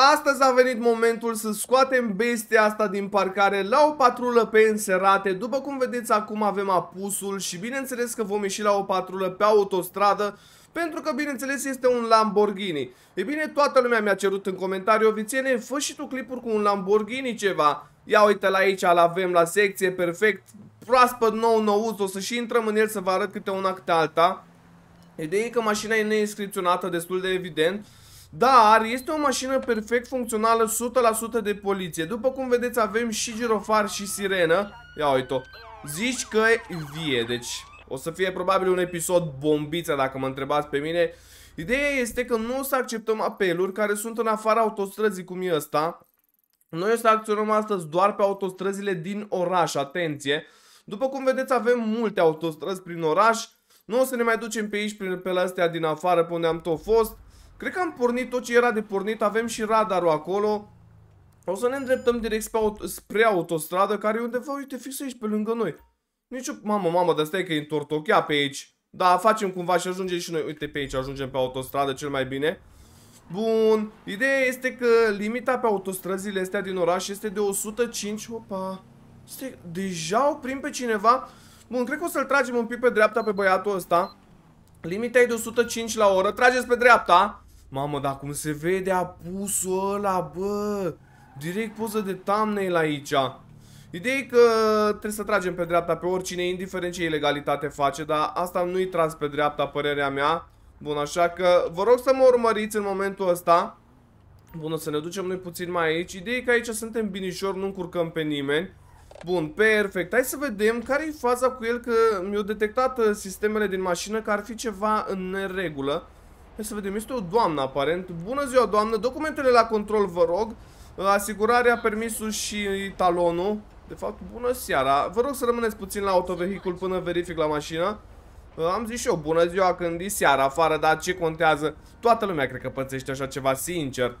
Astăzi a venit momentul să scoatem bestia asta din parcare la o patrulă pe înserate. După cum vedeți acum avem apusul și bineînțeles că vom ieși la o patrulă pe autostradă pentru că, bineînțeles, este un Lamborghini. E bine, toată lumea mi-a cerut în comentarii Vițiene, fă și tu clipuri cu un Lamborghini ceva. Ia uite la aici, îl avem la secție, perfect, proaspăt nou nouț, o să și intrăm în el să vă arăt câte una câte alta. Ideea e că mașina e neinscripționată, destul de evident. Dar este o mașină perfect funcțională 100% de poliție. După cum vedeți avem și girofar și sirenă. Ia uite-o. Zici că e vie, deci o să fie probabil un episod bombiță dacă mă întrebați pe mine. Ideea este că nu o să acceptăm apeluri care sunt în afara autostrăzii cum e ăsta. Noi o să acționăm astăzi doar pe autostrăzile din oraș, atenție. După cum vedeți avem multe autostrăzi prin oraș. Nu o să ne mai ducem pe aici, prin, pe astea din afară pe unde am tot fost. Cred că am pornit tot ce era de pornit, avem și radarul acolo. O să ne îndreptăm direct spre, auto spre autostradă, care e undeva, uite, fix aici, pe lângă noi. Nici o... Mamă, mamă, dar stai că e întortochea pe aici. Da, facem cumva și ajungem și noi. Uite, pe aici ajungem pe autostradă cel mai bine. Bun, ideea este că limita pe autostrăzile astea din oraș este de 105. Opa, stai, deja prim pe cineva? Bun, cred că o să-l tragem un pic pe dreapta pe băiatul ăsta. Limita e de 105 la oră. Trageți pe dreapta. Mamă, dar cum se vede apusul ăla, bă! Direct poză de thumbnail aici. Ideea e că trebuie să tragem pe dreapta pe oricine, indiferent ce ilegalitate face, dar asta nu-i tras pe dreapta, părerea mea. Bun, așa că vă rog să mă urmăriți în momentul ăsta. Bun, să ne ducem noi puțin mai aici. Ideea e că aici suntem binișor, nu încurcăm pe nimeni. Bun, perfect. Hai să vedem care e faza cu el, că mi-au detectat uh, sistemele din mașină că ar fi ceva în neregulă. Hai să vedem, este o doamnă aparent. Bună ziua, doamnă. Documentele la control, vă rog. Asigurarea, permisul și talonul. De fapt, bună seara. Vă rog să rămâneți puțin la autovehicul până verific la mașină. Am zis și eu, bună ziua când e seara afară, dar ce contează? Toată lumea cred că pățește așa ceva, sincer.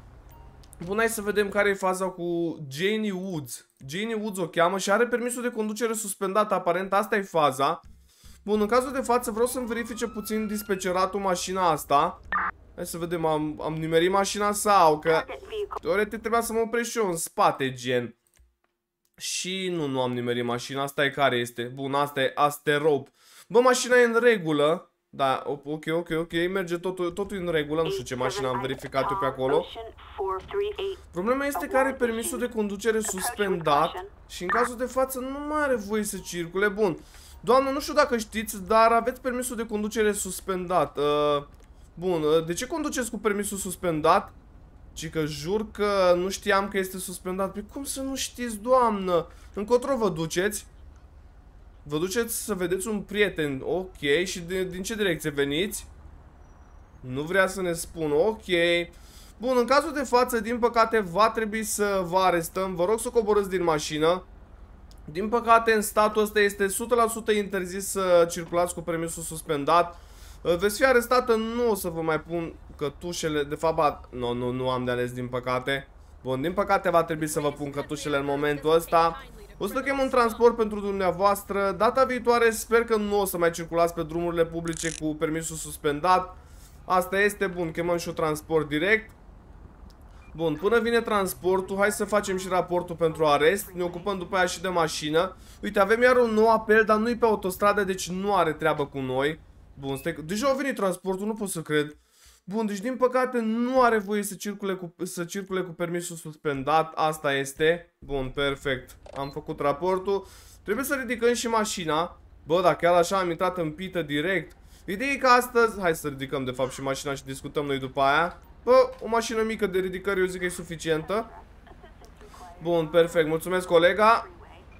Bun, hai să vedem care e faza cu Janie Woods. Janie Woods o cheamă și are permisul de conducere suspendat, aparent asta e faza. Bun, în cazul de față vreau să-mi verifice puțin dispeceratul mașina asta. Hai să vedem, am, am nimerit mașina sau că... Teoretic trebuia să mă opresc și eu în spate, gen. Și nu, nu am nimerit mașina, asta e care este. Bun, asta e Asterop. Bă, mașina e în regulă. Da, ok, ok, ok, merge totul, totul în regulă, nu știu ce mașină am verificat eu pe acolo. Problema este că are permisul de conducere suspendat și în cazul de față nu mai are voie să circule. Bun, Doamnă, nu știu dacă știți, dar aveți permisul de conducere suspendat. Uh, bun, uh, de ce conduceți cu permisul suspendat? Ci că jur că nu știam că este suspendat. Pe păi cum să nu știți, doamnă? Încotro vă duceți? Vă duceți să vedeți un prieten. Ok, și de, din ce direcție veniți? Nu vrea să ne spună. Ok. Bun, în cazul de față, din păcate, va trebui să vă arestăm. Vă rog să coborâți din mașină. Din păcate, în statul ăsta este 100% interzis să circulați cu permisul suspendat. Veți fi arestată, nu o să vă mai pun cătușele, de fapt, ba... nu, nu, nu am de ales, din păcate. Bun, din păcate va trebui să vă pun cătușele în momentul ăsta. O să chem un transport pentru dumneavoastră. Data viitoare sper că nu o să mai circulați pe drumurile publice cu permisul suspendat. Asta este bun, chemăm și un transport direct. Bun, până vine transportul, hai să facem și raportul pentru arest, ne ocupăm după aia și de mașină. Uite, avem iar un nou apel, dar nu-i pe autostradă, deci nu are treabă cu noi. Bun, stai, deja a venit transportul, nu pot să cred. Bun, deci din păcate nu are voie să circule cu, să circule cu permisul suspendat, asta este. Bun, perfect, am făcut raportul. Trebuie să ridicăm și mașina. Bă, dar chiar așa am intrat în pită direct. Ideea e că astăzi, hai să ridicăm de fapt și mașina și discutăm noi după aia. Bă, o mașină mică de ridicare eu zic că e suficientă. Bun, perfect. Mulțumesc, colega.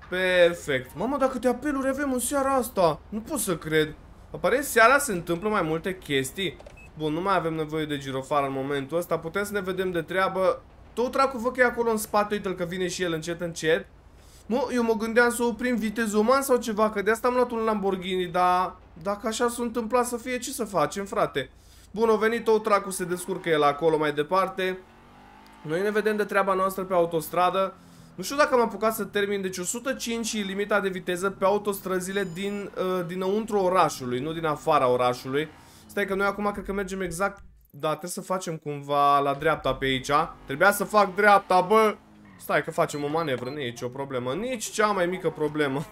Perfect. Mamă, dar câte apeluri avem în seara asta. Nu pot să cred. Apare seara se întâmplă mai multe chestii. Bun, nu mai avem nevoie de girofar în momentul ăsta. Putem să ne vedem de treabă. Tot dracu văd că e acolo în spate. Uite-l că vine și el încet, încet. Mă, eu mă gândeam să oprim vitezoman sau ceva, că de asta am luat un Lamborghini, dar dacă așa s-a întâmplat să fie, ce să facem, frate? Bun, o venit tot tracul, se descurcă el acolo mai departe. Noi ne vedem de treaba noastră pe autostradă. Nu știu dacă am apucat să termin, deci 105 e limita de viteză pe autostrăzile din, uh, dinăuntru orașului, nu din afara orașului. Stai că noi acum cred că mergem exact, da, trebuie să facem cumva la dreapta pe aici. Trebuia să fac dreapta, bă! Stai că facem o manevră, nu e nicio problemă, nici cea mai mică problemă.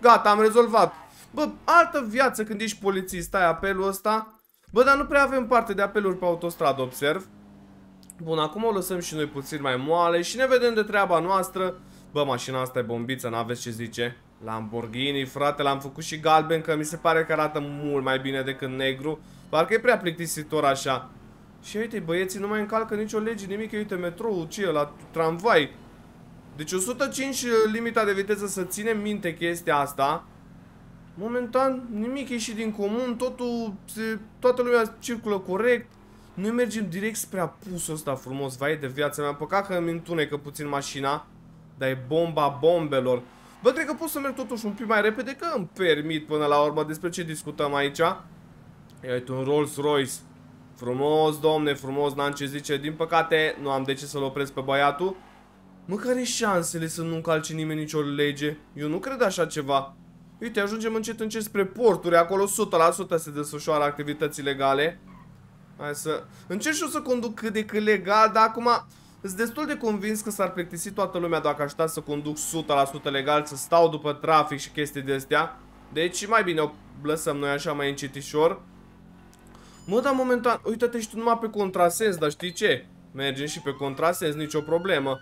Gata, am rezolvat. Bă, altă viață când ești polițist, stai apelul ăsta. Bă, dar nu prea avem parte de apeluri pe autostradă, observ. Bun, acum o lăsăm și noi puțin mai moale și ne vedem de treaba noastră. Bă, mașina asta e bombiță, n-aveți ce zice. Lamborghini, frate, l-am făcut și galben, că mi se pare că arată mult mai bine decât negru. Parcă e prea plictisitor așa. Și uite, băieții nu mai încalcă nicio lege, nimic. Uite, metrou, ce la tramvai. Deci 105 limita de viteză, să ținem minte chestia asta. Momentan nimic e și din comun, totul se, toată lumea circulă corect. Noi mergem direct spre apusul ăsta frumos, vai de viața mea, păcat că îmi întunecă puțin mașina, dar e bomba bombelor. Bă, cred că pot să merg totuși un pic mai repede, că îmi permit până la urmă despre ce discutăm aici. Ia uite, un Rolls Royce. Frumos, domne, frumos, n-am ce zice. Din păcate, nu am de ce să-l opresc pe băiatul. Mă, care șansele să nu încalce nimeni nicio lege? Eu nu cred așa ceva. Uite, ajungem încet încet spre porturi. Acolo 100% se desfășoară activități legale. Hai să... Încerc și eu să conduc cât de cât legal, dar acum... Sunt destul de convins că s-ar plictisi toată lumea dacă aș da să conduc 100% legal, să stau după trafic și chestii de astea. Deci mai bine o lăsăm noi așa mai încetișor. Mă, dar momentan, uite-te și tu numai pe contrasens, dar știi ce? Mergem și pe contrasens, nicio problemă.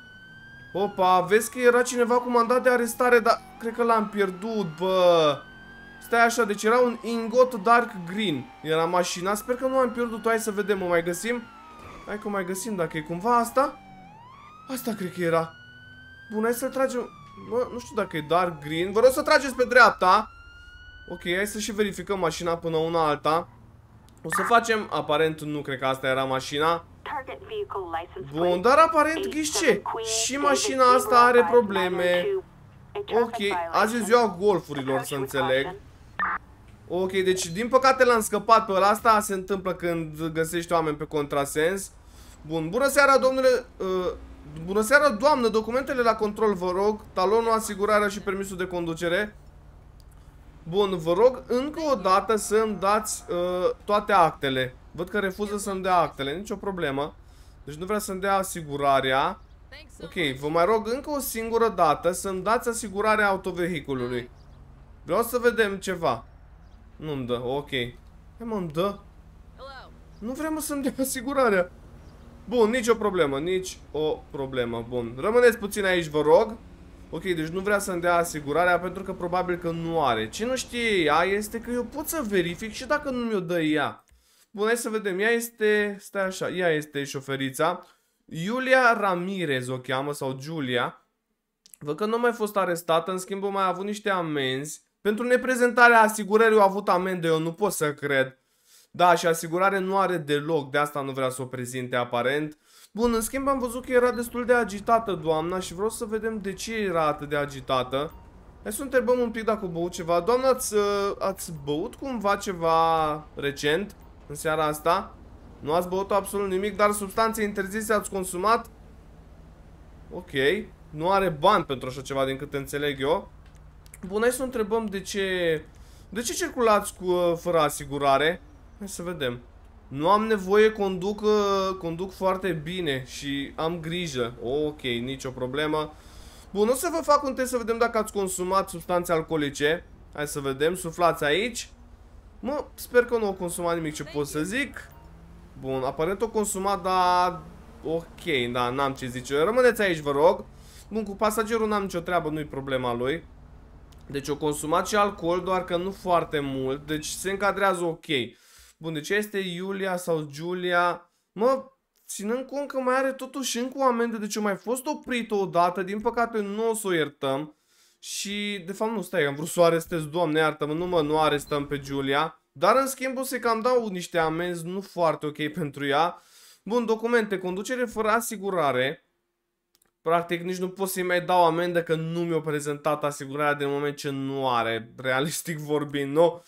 Opa, vezi că era cineva cu mandat de arestare, dar cred că l-am pierdut, bă. Stai așa, deci era un ingot dark green. Era mașina, sper că nu am pierdut-o, hai să vedem, o mai găsim? Hai că o mai găsim, dacă e cumva asta? Asta cred că era. Bun, hai să-l tragem. Bă, nu știu dacă e dark green. Vă rog să trageți pe dreapta. Ok, hai să și verificăm mașina până una alta. O să facem, aparent nu cred că asta era mașina. Bun, dar aparent ghișce. Și mașina asta are probleme. Ok, azi e ziua golfurilor, să înțeleg. Ok, deci din păcate l-am scăpat pe ăla. Asta se întâmplă când găsești oameni pe contrasens. Bun, bună seara, domnule... Uh, bună seara, doamnă, documentele la control, vă rog. Talonul, asigurarea și permisul de conducere. Bun, vă rog încă o dată să îmi dați uh, toate actele. Văd că refuză să-mi dea actele, nicio problemă. Deci nu vrea să-mi dea asigurarea. Ok, vă mai rog încă o singură dată să-mi dați asigurarea autovehiculului. Vreau să vedem ceva. Nu-mi dă, ok. Ia mă, îmi dă. Nu vrem să-mi dea asigurarea. Bun, nicio problemă, nici o problemă. Bun, rămâneți puțin aici, vă rog. Ok, deci nu vrea să-mi dea asigurarea pentru că probabil că nu are. Ce nu știe ea este că eu pot să verific și dacă nu mi-o dă ea. Bun, hai să vedem. Ea este, stai așa, ea este șoferița. Iulia Ramirez o cheamă sau Julia. Văd că nu a mai fost arestată, în schimb mai avut niște amenzi. Pentru neprezentarea asigurării au avut amende. eu nu pot să cred. Da, și asigurare nu are deloc, de asta nu vrea să o prezinte aparent. Bun, în schimb am văzut că era destul de agitată doamna și vreau să vedem de ce era atât de agitată. Hai să întrebăm un pic dacă a băut ceva. Doamna, ați, uh, ați băut cumva ceva recent în seara asta? Nu ați băut absolut nimic, dar substanțe interzise ați consumat? Ok. Nu are bani pentru așa ceva din câte înțeleg eu. Bun, hai să întrebăm de ce... De ce circulați cu, uh, fără asigurare? Hai să vedem. Nu am nevoie, conduc, uh, conduc foarte bine și am grijă. Ok, nicio problemă. Bun, o să vă fac un test să vedem dacă ați consumat substanțe alcoolice. Hai să vedem, suflați aici. Mă, sper că nu o consumat nimic ce pot să zic. Bun, aparent o consumat, dar... Ok, da, n-am ce zice. Rămâneți aici, vă rog. Bun, cu pasagerul n-am nicio treabă, nu-i problema lui. Deci o consumat și alcool, doar că nu foarte mult, deci se încadrează ok. Bun, deci este Iulia sau Giulia. Mă, ținând cont că mai are totuși încă o amendă, deci eu mai fost oprită odată, din păcate nu o să o iertăm. Și, de fapt, nu, stai, am vrut să o arestez, doamne, iartă-mă, nu mă, nu arestăm pe Giulia. Dar, în schimb, o să-i cam dau niște amenzi nu foarte ok pentru ea. Bun, documente, conducere fără asigurare. Practic, nici nu pot să-i mai dau amendă că nu mi o prezentat asigurarea de moment ce nu are, realistic vorbind, nu?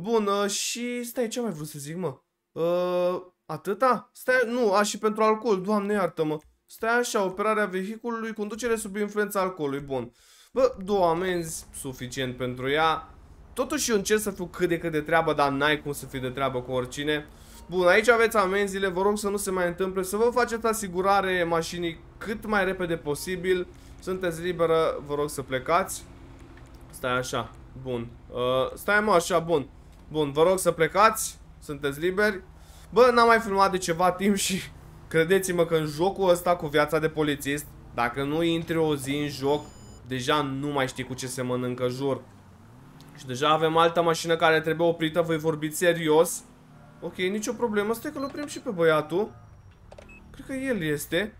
Bun, uh, și stai, ce am mai vrut să zic, mă? Uh, atâta? Stai, nu, a, și pentru alcool, doamne iartă-mă. Stai așa, operarea vehiculului, conducere sub influența alcoolului, bun. Bă, două amenzi, suficient pentru ea. Totuși eu încerc să fiu cât de cât de treabă, dar n-ai cum să fii de treabă cu oricine. Bun, aici aveți amenziile, vă rog să nu se mai întâmple, să vă faceți asigurare mașinii cât mai repede posibil. Sunteți liberă, vă rog să plecați. Stai așa, bun. Uh, stai mă așa, bun. Bun, vă rog să plecați. Sunteți liberi. Bă, n-am mai filmat de ceva timp și credeți-mă că în jocul ăsta cu viața de polițist, dacă nu intri o zi în joc, deja nu mai știi cu ce se mănâncă jur. Și deja avem altă mașină care trebuie oprită, voi vorbi serios. Ok, nicio problemă, stai că-l oprim și pe băiatul. Cred că el este.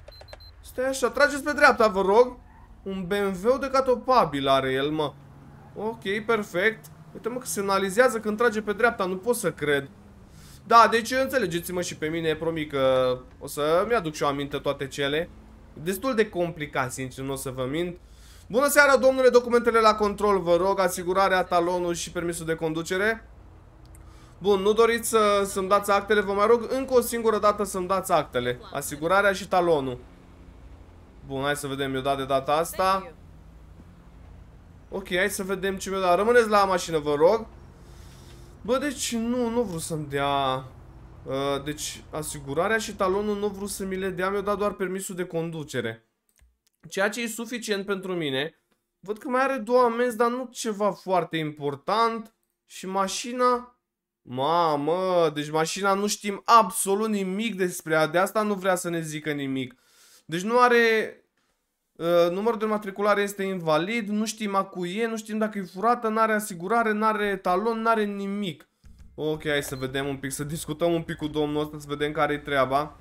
Stai așa, trageți pe dreapta, vă rog. Un BMW de catopabil are el, mă. Ok, perfect. Uite-mă că analizează când trage pe dreapta, nu pot să cred. Da, deci înțelegeți-mă și pe mine, promit că o să-mi aduc și o aminte toate cele. Destul de complicat, sincer, nu o să vă mint. Bună seara, domnule, documentele la control, vă rog, asigurarea, talonul și permisul de conducere. Bun, nu doriți să, să-mi dați actele, vă mai rog încă o singură dată să-mi dați actele. Asigurarea și talonul. Bun, hai să vedem, eu dat de data asta. Ok, hai să vedem ce mi-a Rămâneți la mașină, vă rog. Bă, deci nu, nu vreau să-mi dea... Uh, deci, asigurarea și talonul nu vreau să mi le dea, mi-a dat doar permisul de conducere. Ceea ce e suficient pentru mine. Văd că mai are două amenzi, dar nu ceva foarte important. Și mașina... Mamă, deci mașina nu știm absolut nimic despre ea, de asta nu vrea să ne zică nimic. Deci nu are Uh, numărul de matriculare este invalid, nu știm a cui e, nu știm dacă e furată, n-are asigurare, n-are talon, n-are nimic. Ok, hai să vedem un pic, să discutăm un pic cu domnul ăsta, să vedem care-i treaba.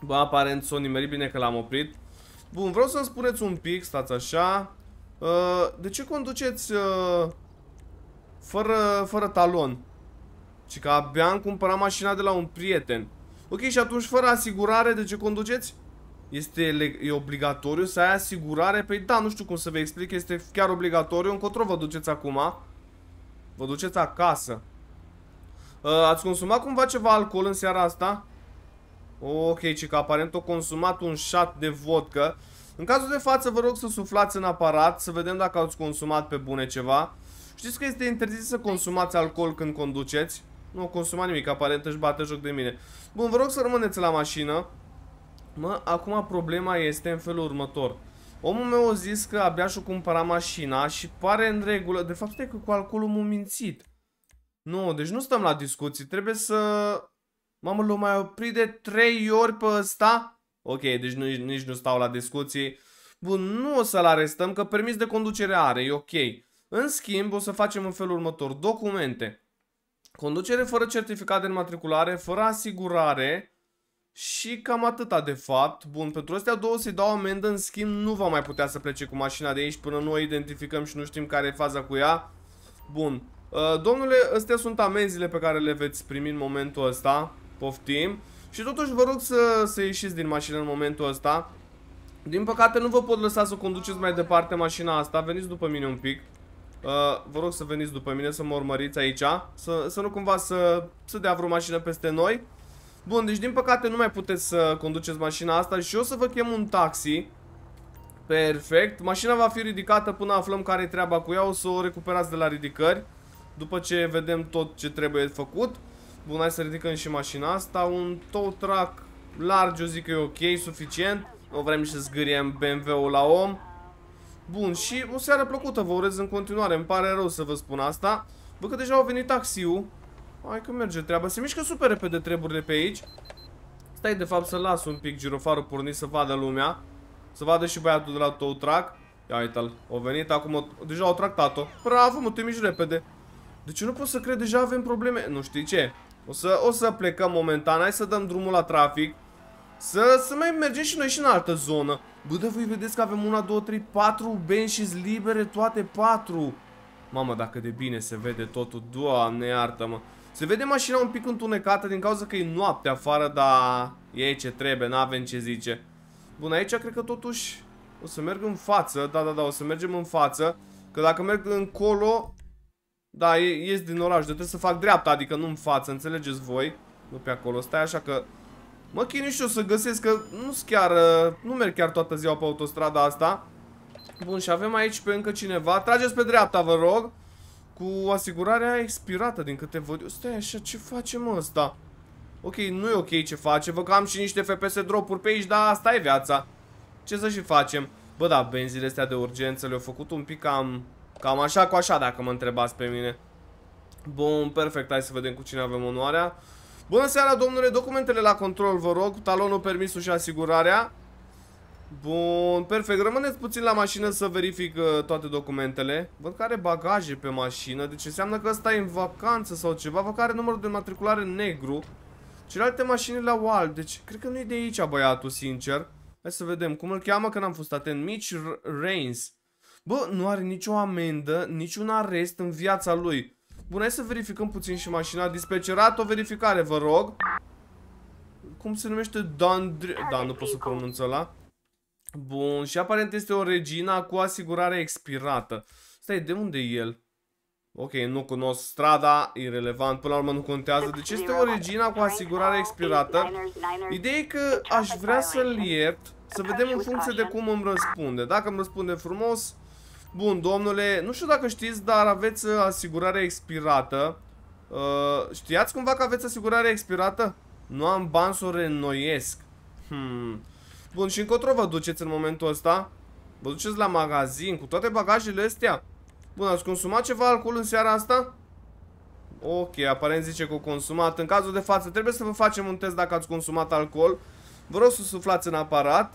Bă, aparent s-o bine că l-am oprit. Bun, vreau să-mi spuneți un pic, stați așa. Uh, de ce conduceți uh, fără, fără talon? Și că abia am cumpărat mașina de la un prieten. Ok, și atunci fără asigurare, de ce conduceți? Este e obligatoriu să ai asigurare? Păi da, nu știu cum să vă explic, este chiar obligatoriu. Încotro vă duceți acum. Vă duceți acasă. Ă, ați consumat cumva ceva alcool în seara asta? Ok, ci că aparent o consumat un șat de vodcă. În cazul de față vă rog să suflați în aparat, să vedem dacă ați consumat pe bune ceva. Știți că este interzis să consumați alcool când conduceți? Nu consuma nimic, aparent își bate joc de mine. Bun, vă rog să rămâneți la mașină. Mă, acum problema este în felul următor. Omul meu a zis că abia și-o cumpăra mașina și pare în regulă. De fapt, e că cu alcoolul m-a mințit. Nu, deci nu stăm la discuții. Trebuie să... Mamă, l-o mai oprit de trei ori pe ăsta? Ok, deci nici, nici nu stau la discuții. Bun, nu o să-l arestăm, că permis de conducere are, e ok. În schimb, o să facem în felul următor. Documente. Conducere fără certificat de înmatriculare, fără asigurare și cam atâta de fapt. Bun, pentru astea două să-i dau amendă, în schimb nu va mai putea să plece cu mașina de aici până nu o identificăm și nu știm care e faza cu ea. Bun. Uh, domnule, astea sunt amenzile pe care le veți primi în momentul ăsta. Poftim. Și totuși vă rog să, să ieșiți din mașină în momentul ăsta. Din păcate nu vă pot lăsa să conduceți mai departe mașina asta. Veniți după mine un pic. Uh, vă rog să veniți după mine, să mă urmăriți aici. Să, să nu cumva să, să dea vreo mașină peste noi. Bun, deci din păcate nu mai puteți să conduceți mașina asta și o să vă chem un taxi. Perfect. Mașina va fi ridicată până aflăm care e treaba cu ea. O să o recuperați de la ridicări. După ce vedem tot ce trebuie făcut. Bun, hai să ridicăm și mașina asta. Un tow truck larg, eu zic că e ok, suficient. Nu vrem să zgâriem BMW-ul la om. Bun, și o seară plăcută vă urez în continuare. Îmi pare rău să vă spun asta. Bă, că deja au venit taxiul. Hai că merge treaba. Se mișcă super repede treburile pe aici. Stai de fapt să las un pic girofarul pornit să vadă lumea. Să vadă și băiatul de la tou trac. Ia uite-l. O venit acum. Deja au tractat-o. Bravo, mă, te miști repede. ce nu pot să cred, deja avem probleme. Nu știi ce. O să, o să plecăm momentan. Hai să dăm drumul la trafic. Să, să mai mergem și noi și în altă zonă. Bă, de voi vedeți că avem una, două, trei, patru benches libere, toate patru. Mamă, dacă de bine se vede totul, doamne, iartă-mă. Se vede mașina un pic întunecată din cauza că e noapte afară, dar e ce trebuie, n-avem ce zice. Bun, aici cred că totuși o să merg în față, da, da, da, o să mergem în față, că dacă merg încolo, da, ies din oraș, de trebuie să fac dreapta, adică nu în față, înțelegeți voi? Nu pe acolo, stai așa că... Mă chinui și o să găsesc că nu chiar, uh, nu merg chiar toată ziua pe autostrada asta. Bun, și avem aici pe încă cineva, trageți pe dreapta, vă rog cu asigurarea expirată din câte văd eu. Stai așa, ce facem ăsta? Ok, nu e ok ce face, vă că am și niște FPS drop-uri pe aici, dar asta e viața. Ce să și facem? Bă, da, benzile astea de urgență le-au făcut un pic cam, cam așa cu așa, dacă mă întrebați pe mine. Bun, perfect, hai să vedem cu cine avem onoarea. Bună seara, domnule, documentele la control, vă rog, talonul, permisul și asigurarea. Bun, perfect. Rămâneți puțin la mașină să verific uh, toate documentele. Văd că are bagaje pe mașină, deci înseamnă că ăsta e în vacanță sau ceva. Văd că are numărul de matriculare negru. Celelalte mașini la alb, deci cred că nu e de aici băiatul, sincer. Hai să vedem cum îl cheamă, că n-am fost atent. Mitch Reigns. Bă, nu are nicio amendă, niciun arest în viața lui. Bun, hai să verificăm puțin și mașina. Dispecerat, o verificare, vă rog. Cum se numește? Dan... Da, nu pot să pronunț la. Bun, și aparent este o regina cu asigurare expirată. Stai, de unde e el? Ok, nu cunosc strada, irrelevant, până la urmă nu contează. Deci este o regina cu asigurare expirată. Ideea e că aș vrea să-l iert, să vedem în funcție de cum îmi răspunde. Dacă îmi răspunde frumos, bun, domnule, nu știu dacă știți, dar aveți asigurare expirată. Uh, știați cumva că aveți asigurare expirată? Nu am bani să o reînnoiesc. Hmm... Bun, și încotro vă duceți în momentul ăsta? Vă duceți la magazin cu toate bagajele astea? Bun, ați consumat ceva alcool în seara asta? Ok, aparent zice că o consumat. În cazul de față trebuie să vă facem un test dacă ați consumat alcool. Vă rog să suflați în aparat.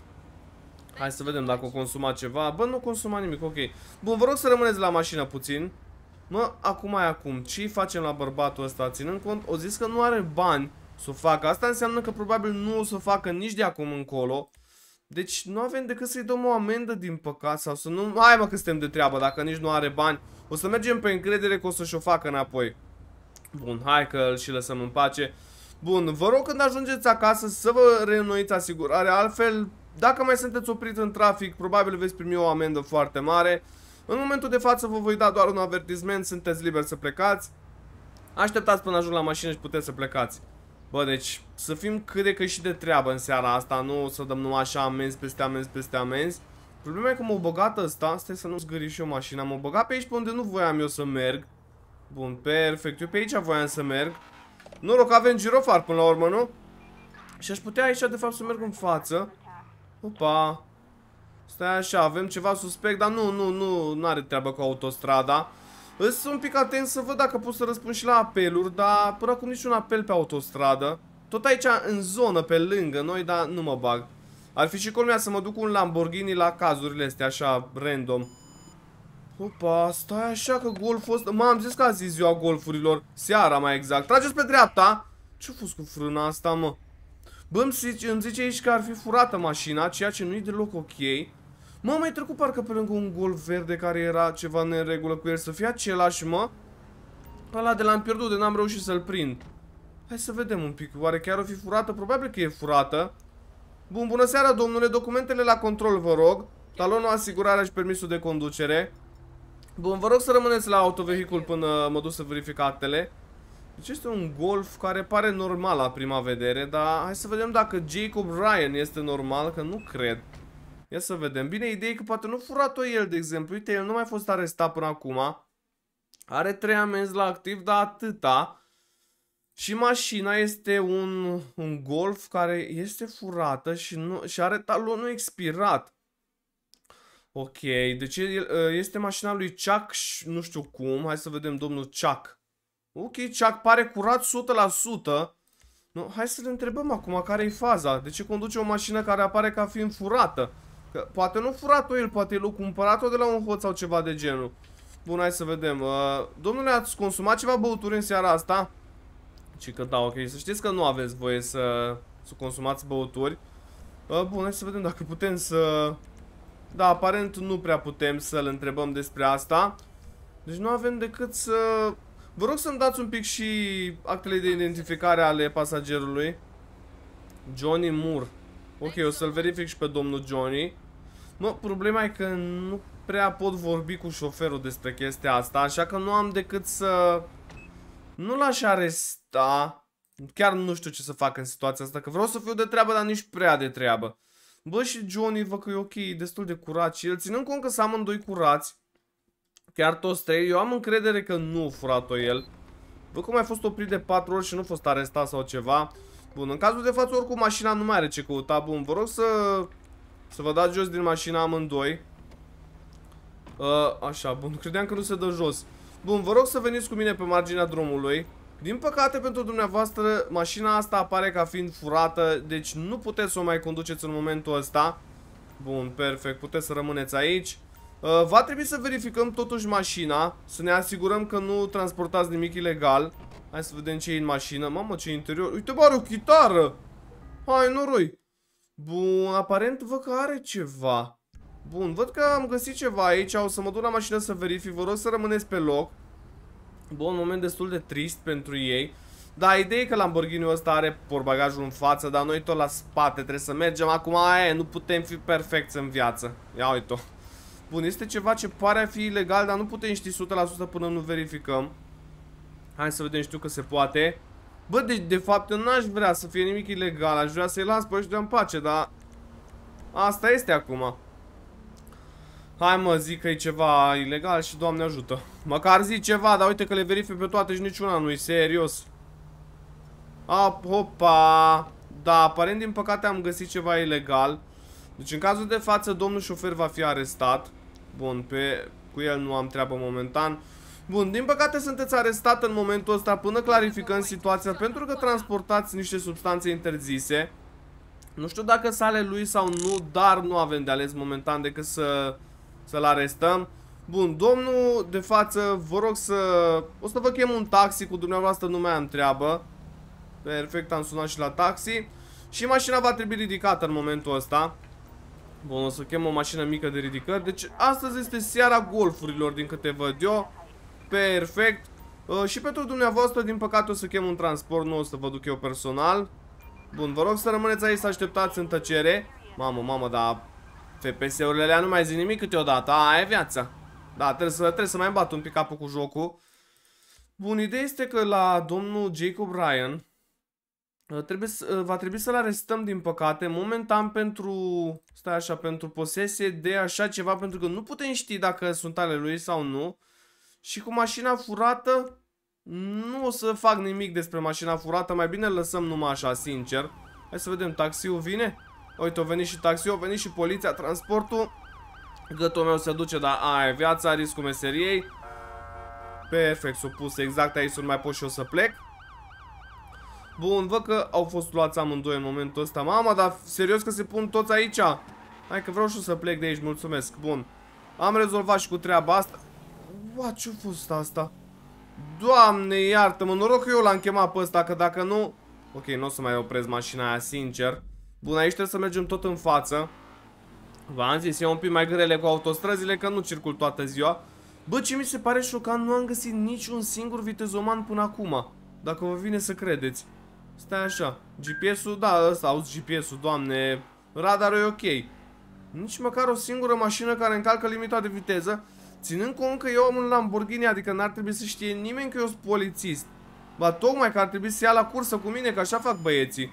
Hai să vedem dacă o consuma ceva. Bă, nu consuma nimic, ok. Bun, vă rog să rămâneți la mașină puțin. Mă, acum mai acum. ce facem la bărbatul ăsta? Ținând cont, o zis că nu are bani să o facă. Asta înseamnă că probabil nu o să o facă nici de acum încolo. Deci nu avem decât să-i dăm o amendă din păcat sau să nu... Hai mă că suntem de treabă, dacă nici nu are bani. O să mergem pe încredere că o să-și o facă înapoi. Bun, hai că îl și lăsăm în pace. Bun, vă rog când ajungeți acasă să vă reînnoiți asigurarea, altfel dacă mai sunteți oprit în trafic, probabil veți primi o amendă foarte mare. În momentul de față vă voi da doar un avertisment, sunteți liberi să plecați. Așteptați până ajung la mașină și puteți să plecați. Bă, deci să fim cât de cât și de treabă în seara asta, nu să dăm numai așa amenzi peste amenzi peste amenzi. Problema e că m-au băgat ăsta, stai să nu zgâri și eu mașina, m-au băgat pe aici pe unde nu voiam eu să merg. Bun, perfect, eu pe aici voiam să merg. Noroc că avem girofar până la urmă, nu? Și aș putea aici de fapt să merg în față. Opa! Stai așa, avem ceva suspect, dar nu, nu, nu, nu are treabă cu autostrada. Îs un pic atent să văd dacă pot să răspund și la apeluri, dar până acum niciun apel pe autostradă. Tot aici, în zonă, pe lângă noi, dar nu mă bag. Ar fi și colmea să mă duc un Lamborghini la cazurile astea, așa, random. Opa, stai așa că golful ăsta... M-am zis că azi e ziua golfurilor. Seara, mai exact. Trageți pe dreapta! Ce-a fost cu frâna asta, mă? Bă, îmi zice, îmi zice aici că ar fi furată mașina, ceea ce nu e deloc ok. M-am mai trecut parcă pe lângă un gol verde care era ceva în regulă cu el. Să fie același, mă? Ăla de l-am pierdut, de n-am reușit să-l prind. Hai să vedem un pic. Oare chiar o fi furată? Probabil că e furată. Bun, bună seara, domnule. Documentele la control, vă rog. Talonul, asigurarea și permisul de conducere. Bun, vă rog să rămâneți la autovehicul până mă duc să verific actele. Deci este un golf care pare normal la prima vedere, dar hai să vedem dacă Jacob Ryan este normal, că nu cred. Ia să vedem. Bine, ideea e că poate nu furat-o el, de exemplu. Uite, el nu mai fost arestat până acum. Are trei amenzi la activ, dar atâta. Și mașina este un, un Golf care este furată și, nu, și are talonul expirat. Ok, deci ă, este mașina lui Chuck, și nu știu cum, hai să vedem domnul Chuck. Ok, Chuck pare curat 100%. Nu, hai să-l întrebăm acum care e faza. De ce conduce o mașină care apare ca fiind furată? Că poate nu furat-o el, poate el o cumpărat-o de la un hoț sau ceva de genul. Bun, hai să vedem. Uh, domnule, ați consumat ceva băuturi în seara asta? Și că da, ok. Să știți că nu aveți voie să, să consumați băuturi. Uh, bun, hai să vedem dacă putem să... Da, aparent nu prea putem să-l întrebăm despre asta. Deci nu avem decât să... Vă rog să-mi dați un pic și actele de identificare ale pasagerului. Johnny Moore. Ok, o să-l verific și pe domnul Johnny. Mă, problema e că nu prea pot vorbi cu șoferul despre chestia asta, așa că nu am decât să... Nu l-aș aresta. Chiar nu știu ce să fac în situația asta, că vreau să fiu de treabă, dar nici prea de treabă. Bă, și Johnny, vă că e ok, e destul de curat și el, ținând cont că sunt amândoi curați, chiar toți trei, eu am încredere că nu a furat-o el. Vă cum ai fost oprit de 4 ori și nu a fost arestat sau ceva. Bun, în cazul de față, oricum, mașina nu mai are ce căuta. Bun, vă rog să să vă dați jos din mașina amândoi. A, uh, așa, bun, credeam că nu se dă jos. Bun, vă rog să veniți cu mine pe marginea drumului. Din păcate pentru dumneavoastră, mașina asta apare ca fiind furată, deci nu puteți să o mai conduceți în momentul ăsta. Bun, perfect, puteți să rămâneți aici. Uh, va trebui să verificăm totuși mașina, să ne asigurăm că nu transportați nimic ilegal. Hai să vedem ce e în mașină. Mamă, ce interior. Uite, bă, o chitară! Hai, noroi! Bun, aparent văd că are ceva. Bun, văd că am găsit ceva aici, o să mă duc la mașină să verific, vă rog să rămâneți pe loc. Bun, un moment destul de trist pentru ei. Da, ideea e că Lamborghini-ul ăsta are porbagajul în față, dar noi tot la spate trebuie să mergem. Acum aia nu putem fi perfecți în viață. Ia uite-o. Bun, este ceva ce pare a fi ilegal, dar nu putem ști 100% până nu verificăm. Hai să vedem, știu că se poate. Bă, de, deci, de fapt eu n-aș vrea să fie nimic ilegal, aș vrea să-i las pe ăștia în pace, dar... Asta este acum. Hai mă, zic că e ceva ilegal și Doamne ajută. Măcar zic ceva, dar uite că le verific pe toate și niciuna nu-i serios. A, Da, aparent din păcate am găsit ceva ilegal. Deci în cazul de față domnul șofer va fi arestat. Bun, pe... cu el nu am treabă momentan. Bun, din păcate sunteți arestat în momentul ăsta până clarificăm situația pentru că transportați niște substanțe interzise. Nu știu dacă sale lui sau nu, dar nu avem de ales momentan decât să, să-l arestăm. Bun, domnul de față, vă rog să... O să vă chem un taxi, cu dumneavoastră nu mai am treabă. Perfect, am sunat și la taxi. Și mașina va trebui ridicată în momentul ăsta. Bun, o să chem o mașină mică de ridicări. Deci astăzi este seara golfurilor din câte văd eu. Perfect. Uh, și pentru dumneavoastră, din păcate, o să chem un transport, nu o să vă duc eu personal. Bun, vă rog să rămâneți aici să așteptați în tăcere. Mamă, mamă, dar FPS-urile alea nu mai zic nimic câteodată. A, e viața. Da, trebuie să, trebuie să mai bat un pic capul cu jocul. Bun, ideea este că la domnul Jacob Ryan uh, trebuie să, uh, va trebui să-l arestăm din păcate momentan pentru, stai așa, pentru posesie de așa ceva pentru că nu putem ști dacă sunt ale lui sau nu. Și cu mașina furată, nu o să fac nimic despre mașina furată, mai bine lăsăm numai așa, sincer. Hai să vedem, taxiul vine? Uite, a venit și taxiul, a venit și poliția, transportul. Gătul meu se duce, dar ai e viața, riscul meseriei. Perfect, pus exact aici sunt mai pot și o să plec. Bun, văd că au fost luați amândoi în momentul ăsta. Mama, dar serios că se pun toți aici? Hai că vreau și eu să plec de aici, mulțumesc. Bun. Am rezolvat și cu treaba asta. Ua, ce-a fost asta? Doamne, iartă-mă, noroc că eu l-am chemat pe ăsta, că dacă nu... Ok, nu o să mai opresc mașina aia, sincer. Bun, aici trebuie să mergem tot în față. V-am zis, e un pic mai grele cu autostrăzile, că nu circul toată ziua. Bă, ce mi se pare șocant, nu am găsit niciun singur vitezoman până acum. Dacă vă vine să credeți. Stai așa. GPS-ul, da, ăsta, auzi GPS-ul, doamne. Radarul e ok. Nici măcar o singură mașină care încalcă limita de viteză. Ținând cont că eu am un Lamborghini, adică n-ar trebui să știe nimeni că eu sunt polițist. Ba tocmai că ar trebui să ia la cursă cu mine, că așa fac băieții.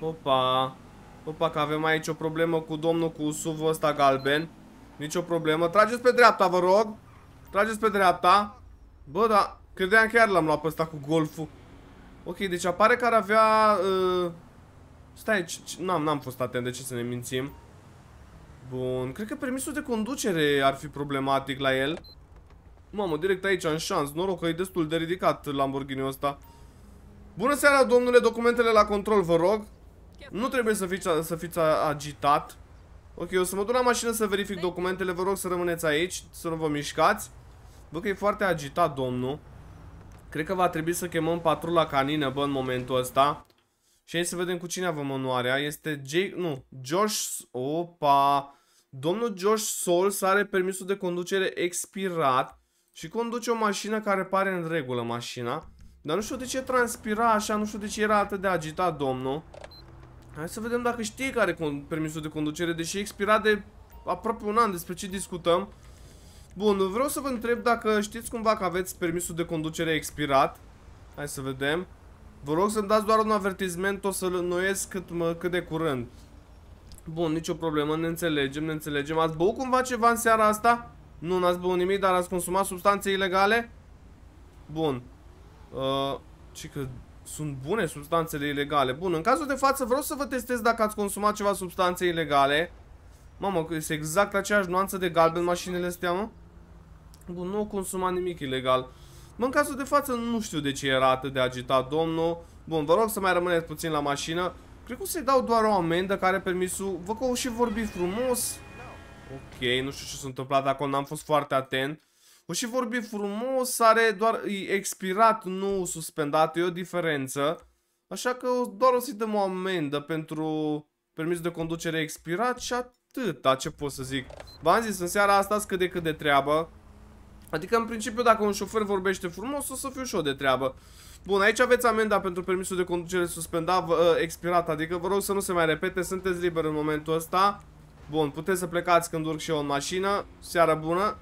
Opa. Opa, că avem aici o problemă cu domnul cu SUV-ul ăsta galben. Nici o problemă. Trageți pe dreapta, vă rog. Trageți pe dreapta. Bă, da, credeam că l-am luat pe ăsta cu golful. Ok, deci apare că ar avea... Uh... Stai, n-am fost atent de ce să ne mințim. Bun, cred că permisul de conducere ar fi problematic la el. Mamă, direct aici, în șans. Noroc că e destul de ridicat Lamborghini-ul ăsta. Bună seara, domnule, documentele la control, vă rog. Nu trebuie să fiți, să fiți agitat. Ok, o să mă duc la mașină să verific documentele, vă rog să rămâneți aici, să nu vă mișcați. Bă, că e foarte agitat, domnul. Cred că va trebui să chemăm patrula canină, bă, în momentul ăsta. Și hai să vedem cu cine avem onoarea. Este Jake, nu, Josh, opa, Domnul Josh Souls are permisul de conducere expirat și conduce o mașină care pare în regulă mașina. Dar nu știu de ce transpira așa, nu știu de ce era atât de agitat domnul. Hai să vedem dacă știe care are permisul de conducere, deși expirat de aproape un an, despre ce discutăm. Bun, vreau să vă întreb dacă știți cumva că aveți permisul de conducere expirat. Hai să vedem. Vă rog să-mi dați doar un avertisment, o să-l înnoiesc cât, cât de curând. Bun, nicio problemă, ne înțelegem, ne înțelegem. Ați băut cumva ceva în seara asta? Nu, n-ați băut nimic, dar ați consumat substanțe ilegale? Bun. Uh, ce că sunt bune substanțele ilegale. Bun, în cazul de față vreau să vă testez dacă ați consumat ceva substanțe ilegale. Mamă, este exact aceeași nuanță de galben mașinile astea, mă? Bun, nu au consumat nimic ilegal. Mă, în cazul de față nu știu de ce era atât de agitat domnul. Bun, vă rog să mai rămâneți puțin la mașină. Cred că o să-i dau doar o amendă care permisul... Vă că și vorbi frumos. Ok, nu știu ce s-a întâmplat dacă n-am fost foarte atent. O și vorbi frumos, are doar e expirat, nu suspendat, e o diferență. Așa că doar o să-i dăm o amendă pentru permis de conducere expirat și atâta, ce pot să zic. V-am zis, în seara asta cât de cât de treabă. Adică, în principiu, dacă un șofer vorbește frumos, o să fiu și eu de treabă. Bun, aici aveți amenda pentru permisul de conducere suspendat, uh, expirat, adică vă rog să nu se mai repete, sunteți liber în momentul ăsta. Bun, puteți să plecați când urc și eu în mașină. Seară bună.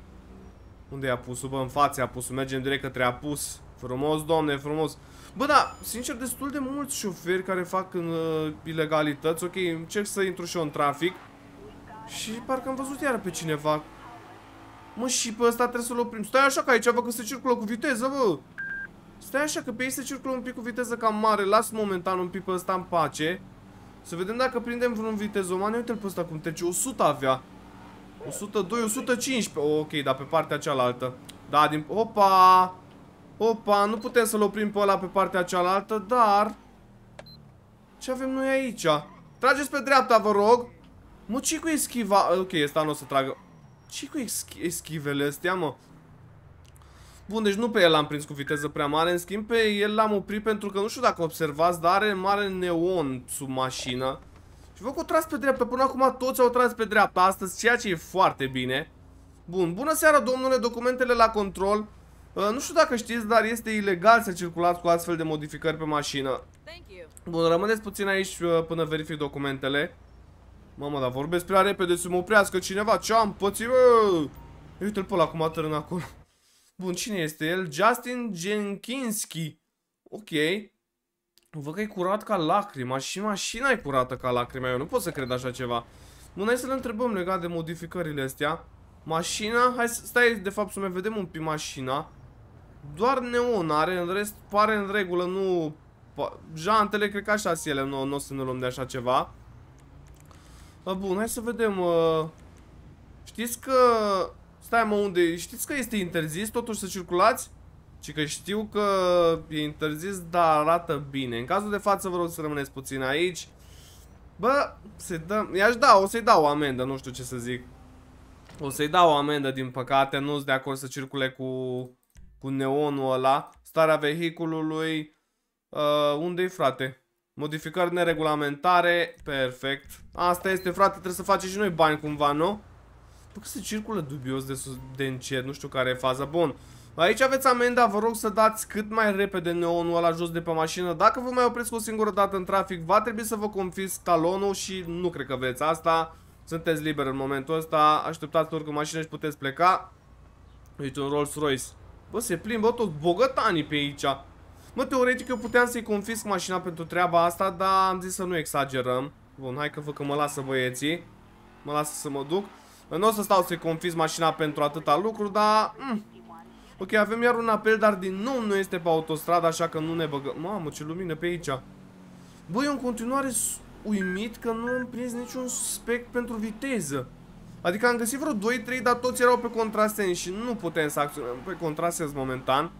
Unde a pus Bă, în față A pus. Mergem direct către apus. Frumos, domne, frumos. Bă, da, sincer, destul de mulți șoferi care fac în, uh, ilegalități. Ok, încerc să intru și eu în trafic. Și parcă am văzut iar pe cineva. Mă, și pe ăsta trebuie să-l oprim. Stai așa că aici, vă, că se circulă cu viteză, bă. Stai așa că pe ei se circulă un pic cu viteză cam mare. Las momentan un pic pe ăsta în pace. Să vedem dacă prindem vreun vitezoman. Uite-l pe ăsta cum trece. 100 avea. 102, 115. Oh, ok, dar pe partea cealaltă. Da, din... Opa! Opa, nu putem să-l oprim pe ăla pe partea cealaltă, dar... Ce avem noi aici? Trageți pe dreapta, vă rog! Mă, ce cu eschiva? Ok, ăsta nu o să tragă. ce cu eschivele astea, mă? Bun, deci nu pe el l-am prins cu viteză prea mare, în schimb pe el l-am oprit pentru că nu știu dacă observați, dar are mare neon sub mașină. Și văd că o tras pe dreapta, până acum toți au tras pe dreapta astăzi, ceea ce e foarte bine. Bun, bună seara domnule, documentele la control. Uh, nu știu dacă știți, dar este ilegal să circulați cu astfel de modificări pe mașină. Bun, rămâneți puțin aici uh, până verific documentele. Mamă, dar vorbesc prea repede să mă oprească cineva. Ce am pățit, Uite-l pe ăla cum a acolo spun cine este el. Justin Jenkinski. Ok. Văd că e curat ca lacrima și mașina e curată ca lacrima. Eu nu pot să cred așa ceva. Bun, hai să le întrebăm legat de modificările astea. Mașina, hai să, stai de fapt să mai vedem un pic mașina. Doar neon are, în rest pare în regulă, nu... Jantele, cred că așa ele, nu, nu o să ne luăm de așa ceva. Bun, hai să vedem. Uh, știți că Stai mă unde, știți că este interzis totuși să circulați? Ci că știu că e interzis, dar arată bine. În cazul de față vă rog să rămâneți puțin aici. Bă, se dă... I-aș da, o să-i dau o amendă, nu știu ce să zic. O să-i dau o amendă, din păcate, nu sunt de acord să circule cu, cu neonul ăla. Starea vehiculului... Uh, unde-i, frate? Modificări neregulamentare, perfect. Asta este, frate, trebuie să facem și noi bani cumva, nu? Că se circulă dubios de, sus, de încet, nu știu care e faza. Bun. Aici aveți amenda, vă rog să dați cât mai repede neonul ăla jos de pe mașină. Dacă vă mai opresc o singură dată în trafic, va trebui să vă confisc talonul și nu cred că veți asta. Sunteți liber în momentul ăsta, așteptați oricum mașină și puteți pleca. Uite un Rolls Royce. Bă, se plimbă tot bogătanii pe aici. Mă, teoretic eu puteam să-i confisc mașina pentru treaba asta, dar am zis să nu exagerăm. Bun, hai că vă că mă lasă băieții. Mă lasă să mă duc. Nu o să stau să-i confiz mașina pentru atâta lucru, dar... Mm. Ok, avem iar un apel, dar din nou nu este pe autostradă, așa că nu ne băgăm. Mamă, ce lumină pe aici. Băi, în continuare uimit că nu am prins niciun suspect pentru viteză. Adică am găsit vreo 2-3, dar toți erau pe contrasens și nu putem să acționăm pe păi, contrasens momentan.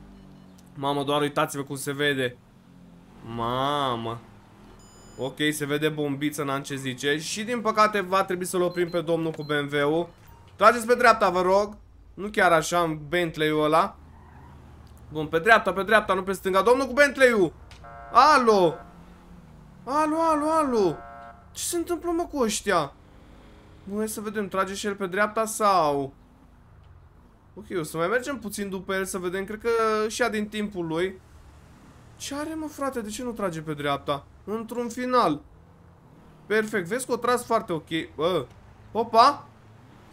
Mamă, doar uitați-vă cum se vede. Mamă. Ok, se vede bombiță, n-am ce zice. Și din păcate va trebui să-l oprim pe domnul cu BMW-ul. Trageți pe dreapta, vă rog. Nu chiar așa, în Bentley-ul ăla. Bun, pe dreapta, pe dreapta, nu pe stânga. Domnul cu Bentley-ul! Alo! Alo, alo, alo! Ce se întâmplă, mă, cu ăștia? Nu e să vedem, trage și el pe dreapta sau... Ok, o să mai mergem puțin după el să vedem, cred că și a din timpul lui. Ce are mă frate? De ce nu trage pe dreapta? Într-un final. Perfect. Vezi că o tras foarte ok. Bă. Opa!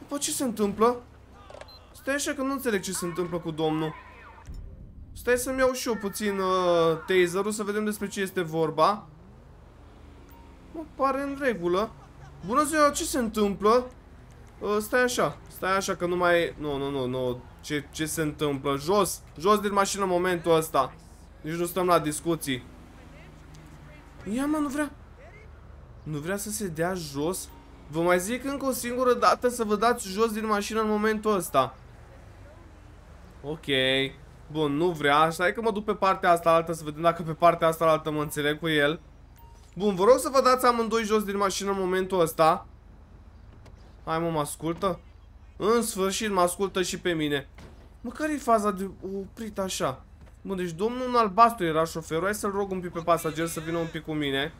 Opa, ce se întâmplă? Stai așa că nu înțeleg ce se întâmplă cu domnul. Stai să-mi iau și eu puțin uh, taserul să vedem despre ce este vorba. Mă pare în regulă. Bună ziua, ce se întâmplă? Uh, stai așa, stai așa că nu mai... Nu, nu, nu, nu. Ce, ce se întâmplă? Jos, jos din mașină momentul ăsta. Nici nu stăm la discuții. Ia mă, nu vrea... Nu vrea să se dea jos? Vă mai zic încă o singură dată să vă dați jos din mașină în momentul ăsta. Ok. Bun, nu vrea. Stai că mă duc pe partea asta altă să vedem dacă pe partea asta altă mă înțeleg cu el. Bun, vă rog să vă dați amândoi jos din mașină în momentul ăsta. Hai mă, mă ascultă? În sfârșit mă ascultă și pe mine. Mă, care faza de oprit așa? Bun, deci domnul în albastru era șoferul. Hai să-l rog un pic pe pasager să vină un pic cu mine.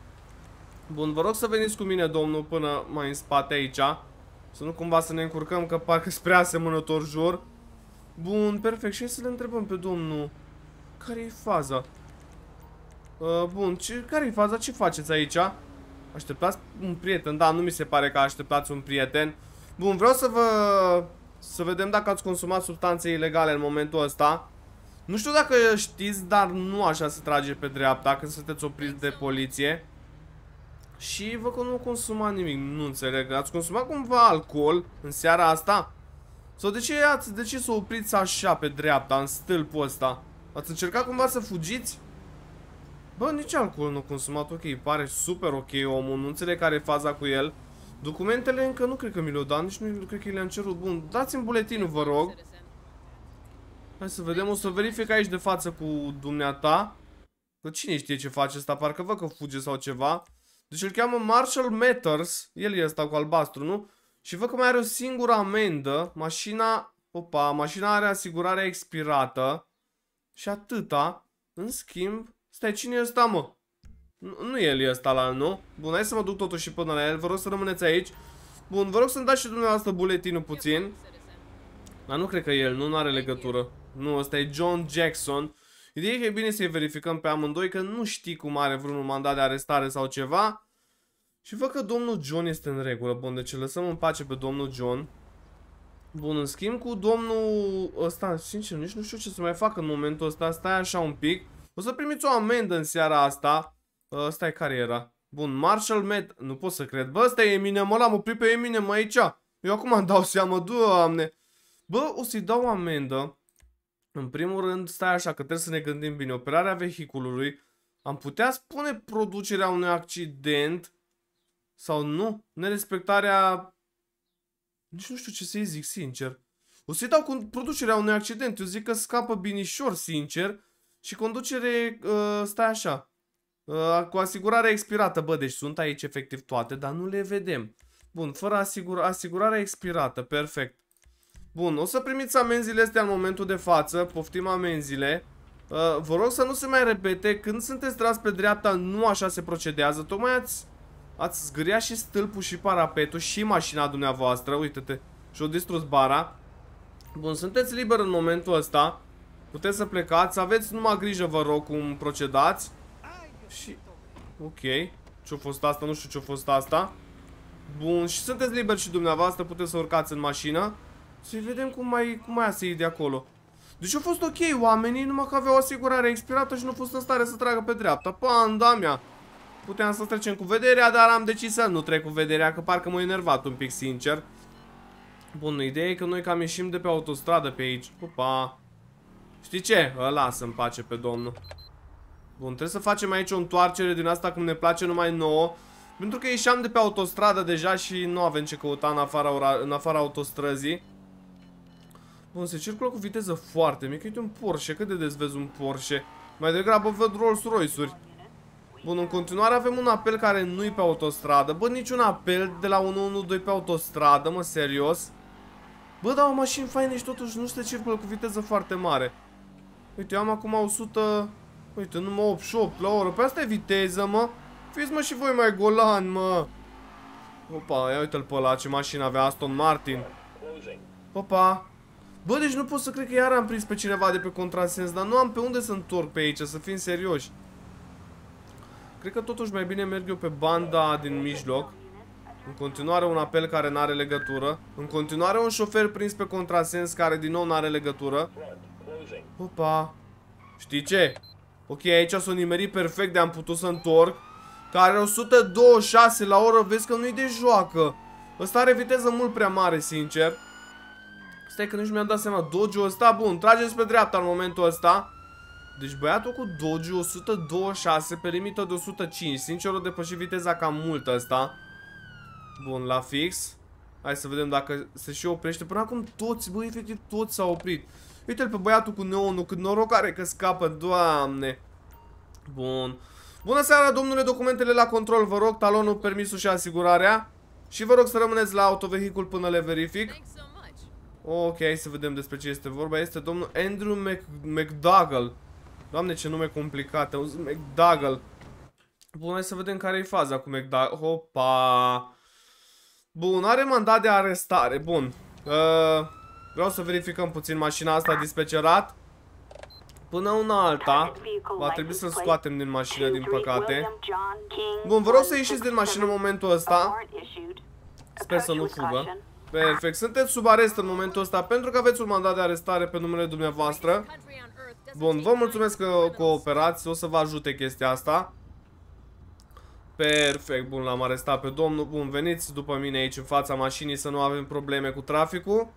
Bun, vă rog să veniți cu mine, domnul, până mai în spate aici. Să nu cumva să ne încurcăm, că parcă spre asemănător jur. Bun, perfect. Și să le întrebăm pe domnul. Care-i faza? Uh, bun, ce, care-i faza? Ce faceți aici? Așteptați un prieten? Da, nu mi se pare că așteptați un prieten. Bun, vreau să vă... Să vedem dacă ați consumat substanțe ilegale în momentul ăsta. Nu știu dacă știți, dar nu așa se trage pe dreapta când sunteți opriți de poliție. Și vă că nu consuma nimic, nu înțeleg. Ați consumat cumva alcool în seara asta? Sau de ce ați de ce să opriți așa pe dreapta, în stâlpul ăsta? Ați încercat cumva să fugiți? Bă, nici alcool nu consumat, ok, pare super ok omul, nu înțeleg care e faza cu el. Documentele încă nu cred că mi le o dat, nici nu cred că le-am cerut. Bun, dați-mi buletinul, vă rog. Hai să vedem, o să verific aici de față cu dumneata. Că cine știe ce face asta, parcă văd că fuge sau ceva. Deci îl cheamă Marshall Matters, el e ăsta cu albastru, nu? Și văd că mai are o singură amendă, mașina, opa, mașina are asigurarea expirată. Și atâta, în schimb, stai, cine e ăsta, mă? Nu el e ăsta la nu? Bun, hai să mă duc totuși până la el, vă rog să rămâneți aici. Bun, vă rog să-mi dați și dumneavoastră buletinul puțin. Dar nu cred că el, nu, nu are legătură. Nu, ăsta e John Jackson. Ideea e că e bine să-i verificăm pe amândoi, că nu știi cum are vreunul mandat de arestare sau ceva. Și văd că domnul John este în regulă. Bun, deci lăsăm în pace pe domnul John. Bun, în schimb cu domnul ăsta, sincer, nici nu știu ce să mai fac în momentul ăsta, stai așa un pic. O să primiți o amendă în seara asta. asta ă, e care era? Bun, Marshall med nu pot să cred. Bă, ăsta e Eminem, mă l-am oprit pe Eminem aici. Eu acum îmi dau seama, doamne. Bă, o să-i dau o amendă în primul rând, stai așa, că trebuie să ne gândim bine. Operarea vehiculului, am putea spune producerea unui accident sau nu? Nerespectarea... Nici nu știu ce să-i zic, sincer. O să-i dau cu producerea unui accident. Eu zic că scapă binișor, sincer. Și conducere, uh, stai așa, uh, cu asigurare expirată. Bă, deci sunt aici efectiv toate, dar nu le vedem. Bun, fără asigur asigurare expirată, perfect. Bun, o să primiți amenziile astea în momentul de față, poftim amenziile. Uh, vă rog să nu se mai repete, când sunteți tras pe dreapta, nu așa se procedează, tocmai ați, ați zgâria și stâlpul și parapetul și mașina dumneavoastră, uite-te, și-o distrus bara. Bun, sunteți liber în momentul ăsta, puteți să plecați, aveți numai grijă, vă rog, cum procedați. Și... Ok, ce-a fost asta, nu știu ce-a fost asta. Bun, și sunteți liberi și dumneavoastră, puteți să urcați în mașină să vedem cum mai, cum mai iasă ei de acolo. Deci a fost ok oamenii, numai că aveau asigurare expirată și nu a fost în stare să tragă pe dreapta. Panda mea! Puteam să trecem cu vederea, dar am decis să nu trec cu vederea, că parcă m-a enervat un pic, sincer. Bun, ideea e că noi cam ieșim de pe autostradă pe aici. Opa! Știi ce? Îl las în pace pe domnul. Bun, trebuie să facem aici o întoarcere din asta cum ne place numai nouă. Pentru că ieșeam de pe autostradă deja și nu avem ce căuta în afara, ora, în afara autostrăzii. Bun, se circulă cu viteză foarte mică. Uite un Porsche. Cât de des vezi un Porsche? Mai degrabă văd Rolls-Royce-uri. Bun, în continuare avem un apel care nu-i pe autostradă. Bă, niciun apel de la 112 pe autostradă, mă, serios. Bă, dar o mașină faină și totuși nu se circulă cu viteză foarte mare. Uite, eu am acum 100... Uite, numai 88 la oră. Pe păi asta e viteză, mă. Fiți, mă, și voi mai golan, mă. Opa, ia uite-l pe ăla, ce mașină avea Aston Martin. Opa. Bă, deci nu pot să cred că iar am prins pe cineva de pe contrasens, dar nu am pe unde să întorc pe aici, să fim serioși. Cred că totuși mai bine merg eu pe banda din mijloc. În continuare un apel care nu are legătură. În continuare un șofer prins pe contrasens care din nou nu are legătură. Opa! Știi ce? Ok, aici s-o nimeri perfect de am putut să întorc. Care 126 la oră, vezi că nu-i de joacă. Ăsta are viteză mult prea mare, sincer. Stai că nici nu mi-am dat seama. doge ăsta, bun, trage spre dreapta în momentul ăsta. Deci băiatul cu doge 126 pe limită de 105. Sincer, o depășit viteza cam mult asta. Bun, la fix. Hai să vedem dacă se și oprește. Până acum toți, băi, efectiv toți s-au oprit. Uite-l pe băiatul cu neonul, cât noroc are că scapă, doamne. Bun. Bună seara, domnule, documentele la control, vă rog, talonul, permisul și asigurarea. Și vă rog să rămâneți la autovehicul până le verific. Thanks Ok, hai să vedem despre ce este vorba. Este domnul Andrew Mac McDougall. Doamne, ce nume complicat. McDougall. Bun, hai să vedem care e faza cu McDougall. Hopa! Bun, are mandat de arestare. Bun. Uh, vreau să verificăm puțin mașina asta dispecerat. Până una alta, va trebui să-l scoatem din mașină, din păcate. Bun, vreau să ieșiți din mașină în momentul ăsta. Sper să nu fugă. Perfect, sunteți sub arest în momentul ăsta pentru că aveți un mandat de arestare pe numele dumneavoastră. Bun, vă mulțumesc că cooperați, o să vă ajute chestia asta. Perfect, bun, l-am arestat pe domnul. Bun, veniți după mine aici în fața mașinii să nu avem probleme cu traficul.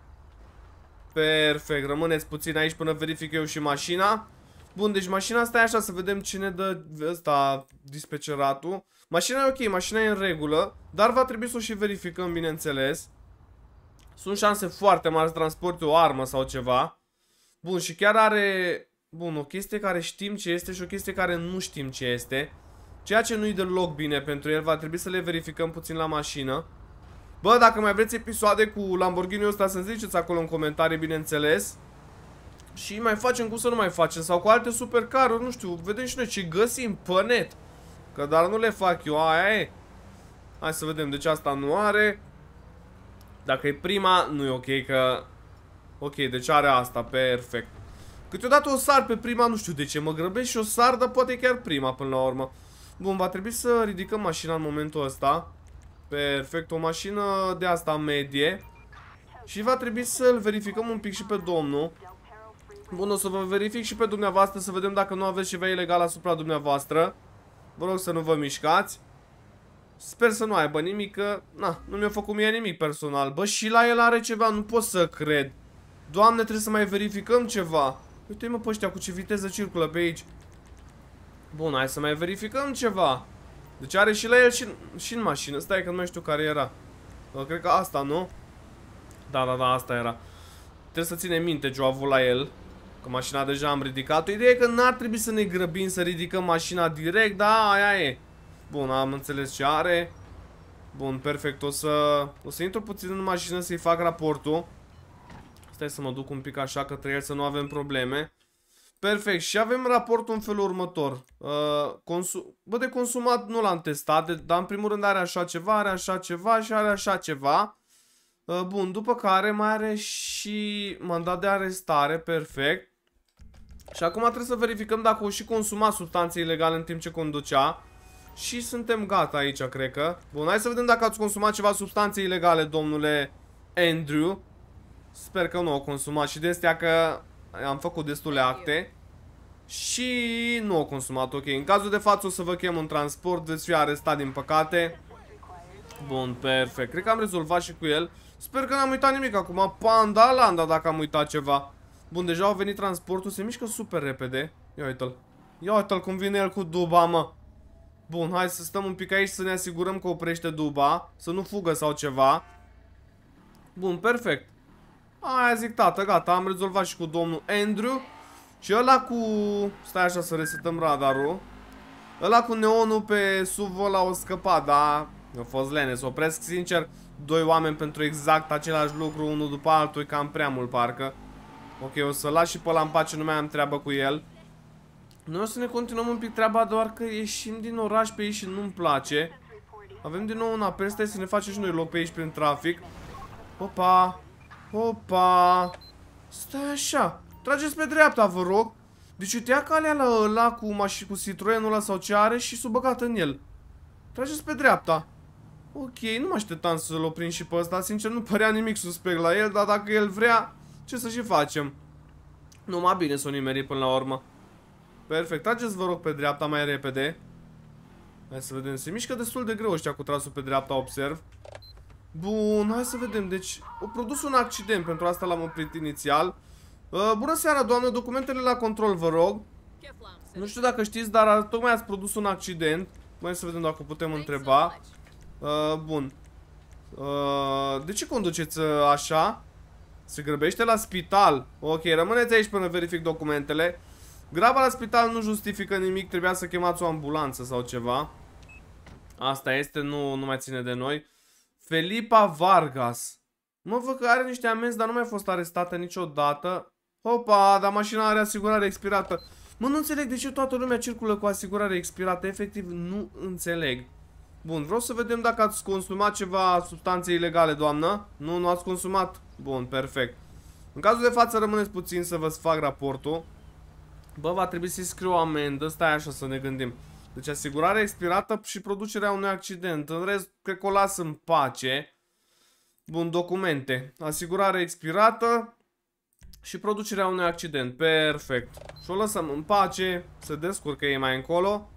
Perfect, rămâneți puțin aici până verific eu și mașina. Bun, deci mașina asta e așa, să vedem cine dă ăsta dispeceratul. Mașina e ok, mașina e în regulă, dar va trebui să o și verificăm, bineînțeles. Sunt șanse foarte mari să transporte o armă sau ceva. Bun, și chiar are... Bun, o chestie care știm ce este și o chestie care nu știm ce este. Ceea ce nu-i deloc bine pentru el, va trebui să le verificăm puțin la mașină. Bă, dacă mai vreți episoade cu Lamborghini-ul ăsta, să-mi ziceți acolo în comentarii, bineînțeles. Și mai facem cum să nu mai facem, sau cu alte supercaruri, nu știu, vedem și noi ce găsim pe net. Că dar nu le fac eu, aia e. Hai să vedem, de deci asta nu are. Dacă e prima, nu e ok, că... Ok, deci are asta, perfect. Câteodată o sar pe prima, nu știu de ce, mă grăbesc și o sar, dar poate chiar prima până la urmă. Bun, va trebui să ridicăm mașina în momentul ăsta. Perfect, o mașină de asta medie. Și va trebui să-l verificăm un pic și pe domnul. Bun, o să vă verific și pe dumneavoastră să vedem dacă nu aveți ceva ilegal asupra dumneavoastră. Vă rog să nu vă mișcați. Sper să nu aibă nimic, că na, nu mi-a făcut mie nimic personal. Bă, și la el are ceva, nu pot să cred. Doamne, trebuie să mai verificăm ceva. Uite-i mă pe ăștia cu ce viteză circulă pe aici. Bun, hai să mai verificăm ceva. Deci are și la el și, și în mașină. Stai că nu mai știu care era. Bă, cred că asta, nu? Da, da, da, asta era. Trebuie să ținem minte joavul la el. Că mașina deja am ridicat-o. Ideea e că n-ar trebui să ne grăbim să ridicăm mașina direct, da, aia e. Bun, am înțeles ce are. Bun, perfect. O să, o să intru puțin în mașină să-i fac raportul. Stai să mă duc un pic așa către el să nu avem probleme. Perfect, și avem raportul în felul următor. Uh, consu Bă, de consumat nu l-am testat, de dar în primul rând are așa ceva, are așa ceva și are așa ceva. Uh, bun, după care mai are și mandat de arestare, perfect. Și acum trebuie să verificăm dacă o și consuma substanțe ilegale în timp ce conducea. Și suntem gata aici, cred că. Bun, hai să vedem dacă ați consumat ceva substanțe ilegale, domnule Andrew. Sper că nu au consumat și de astea că am făcut destule acte. Și nu au consumat, ok. În cazul de față o să vă chem un transport, veți fi arestat din păcate. Bun, perfect. Cred că am rezolvat și cu el. Sper că n-am uitat nimic acum. Panda Landa dacă am uitat ceva. Bun, deja au venit transportul, se mișcă super repede. Ia uite-l. Ia uite-l cum vine el cu duba, mă. Bun, hai să stăm un pic aici să ne asigurăm că oprește duba. Să nu fugă sau ceva. Bun, perfect. Aia zic, tată, gata, am rezolvat și cu domnul Andrew. Și ăla cu... Stai așa să resetăm radarul. Ăla cu neonul pe SUV ăla o scăpat, da? A fost lene, să opresc sincer. Doi oameni pentru exact același lucru, unul după altul, e cam prea mult parcă. Ok, o să las și pe în ce nu mai am treabă cu el. Noi o să ne continuăm un pic treaba, doar că ieșim din oraș pe aici și nu-mi place. Avem din nou un apel, stai să ne facem și noi loc pe aici prin trafic. Opa! Opa! Stai așa! Trageți pe dreapta, vă rog! Deci uite ia calea la ăla cu, cu Citroenul ăla sau ce are și băgat în el. Trageți pe dreapta. Ok, nu mă așteptam să-l oprim și pe ăsta, sincer nu părea nimic suspect la el, dar dacă el vrea, ce să și facem? Numai bine să o nimeri până la urmă. Perfect, trageți vă rog pe dreapta mai repede. Hai să vedem, se mișcă destul de greu ăștia cu trasul pe dreapta, observ. Bun, hai să vedem, deci a produs un accident, pentru asta l-am oprit inițial. Uh, bună seara, doamnă, documentele la control, vă rog. Nu știu dacă știți, dar tocmai ați produs un accident. Mai să vedem dacă putem întreba. Uh, bun. Uh, de ce conduceți uh, așa? Se grăbește la spital. Ok, rămâneți aici până verific documentele. Graba la spital nu justifică nimic, trebuia să chemați o ambulanță sau ceva. Asta este, nu, nu mai ține de noi. Felipa Vargas. Mă văd că are niște amenzi, dar nu mai a fost arestată niciodată. Opa, dar mașina are asigurare expirată. Mă, nu înțeleg de ce toată lumea circulă cu asigurare expirată. Efectiv, nu înțeleg. Bun, vreau să vedem dacă ați consumat ceva substanțe ilegale, doamnă. Nu, nu ați consumat. Bun, perfect. În cazul de față rămâneți puțin să vă fac raportul. Bă, va trebui să-i scriu o amendă, stai așa să ne gândim. Deci asigurarea expirată și producerea unui accident. În rest, cred că o las în pace. Bun, documente. Asigurarea expirată și producerea unui accident. Perfect. Și o lăsăm în pace, Să descurcă ei mai încolo.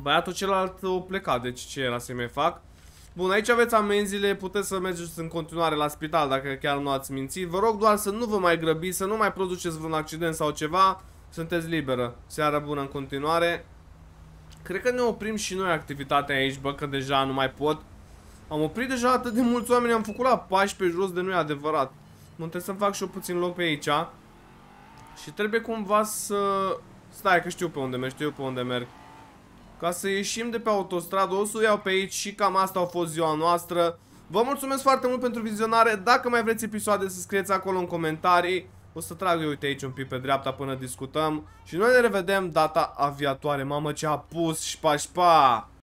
Băiatul celălalt o pleca, deci ce era să-i mai fac? Bun, aici aveți amenziile, puteți să mergeți în continuare la spital dacă chiar nu ați mințit. Vă rog doar să nu vă mai grăbiți, să nu mai produceți vreun accident sau ceva sunteți liberă. Seara bună în continuare. Cred că ne oprim și noi activitatea aici, bă, că deja nu mai pot. Am oprit deja atât de mulți oameni, am făcut la pași pe jos de noi adevărat. Mă trebuie să fac și eu puțin loc pe aici. Și trebuie cumva să... Stai că știu pe unde merg, știu pe unde merg. Ca să ieșim de pe autostradă, o să o iau pe aici și cam asta a fost ziua noastră. Vă mulțumesc foarte mult pentru vizionare. Dacă mai vreți episoade, să scrieți acolo în comentarii. O să trag eu, uite aici un pic pe dreapta până discutăm. Și noi ne revedem data aviatoare. Mamă ce a pus șpa șpa!